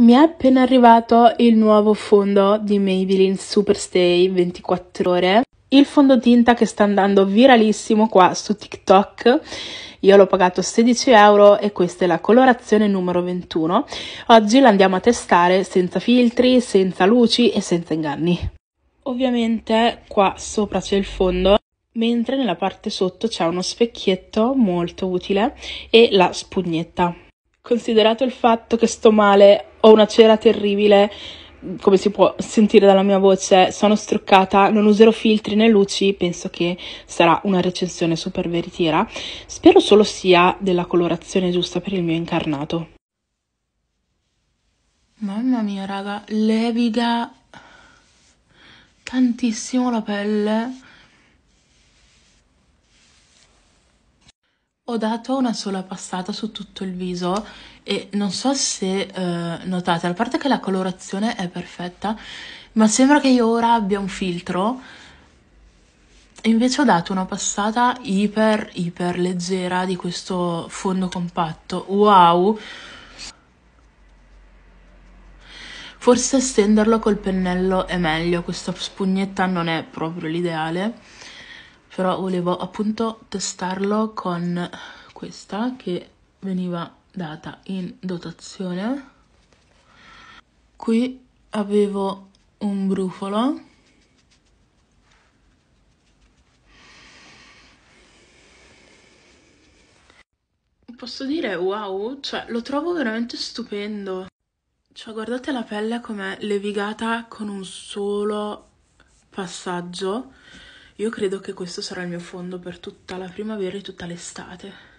Mi è appena arrivato il nuovo fondo di Maybelline Superstay 24 ore, il fondotinta che sta andando viralissimo qua su TikTok. Io l'ho pagato 16 euro e questa è la colorazione numero 21. Oggi l'andiamo a testare senza filtri, senza luci e senza inganni. Ovviamente qua sopra c'è il fondo mentre nella parte sotto c'è uno specchietto molto utile e la spugnetta. Considerato il fatto che sto male ho una cera terribile, come si può sentire dalla mia voce, sono struccata, non userò filtri né luci, penso che sarà una recensione super veritiera. Spero solo sia della colorazione giusta per il mio incarnato. Mamma mia, raga, leviga tantissimo la pelle Ho dato una sola passata su tutto il viso e non so se eh, notate, a parte che la colorazione è perfetta, ma sembra che io ora abbia un filtro. Invece ho dato una passata iper, iper leggera di questo fondo compatto. Wow! Forse stenderlo col pennello è meglio, questa spugnetta non è proprio l'ideale però volevo appunto testarlo con questa che veniva data in dotazione qui avevo un brufolo posso dire wow cioè lo trovo veramente stupendo cioè guardate la pelle com'è levigata con un solo passaggio io credo che questo sarà il mio fondo per tutta la primavera e tutta l'estate.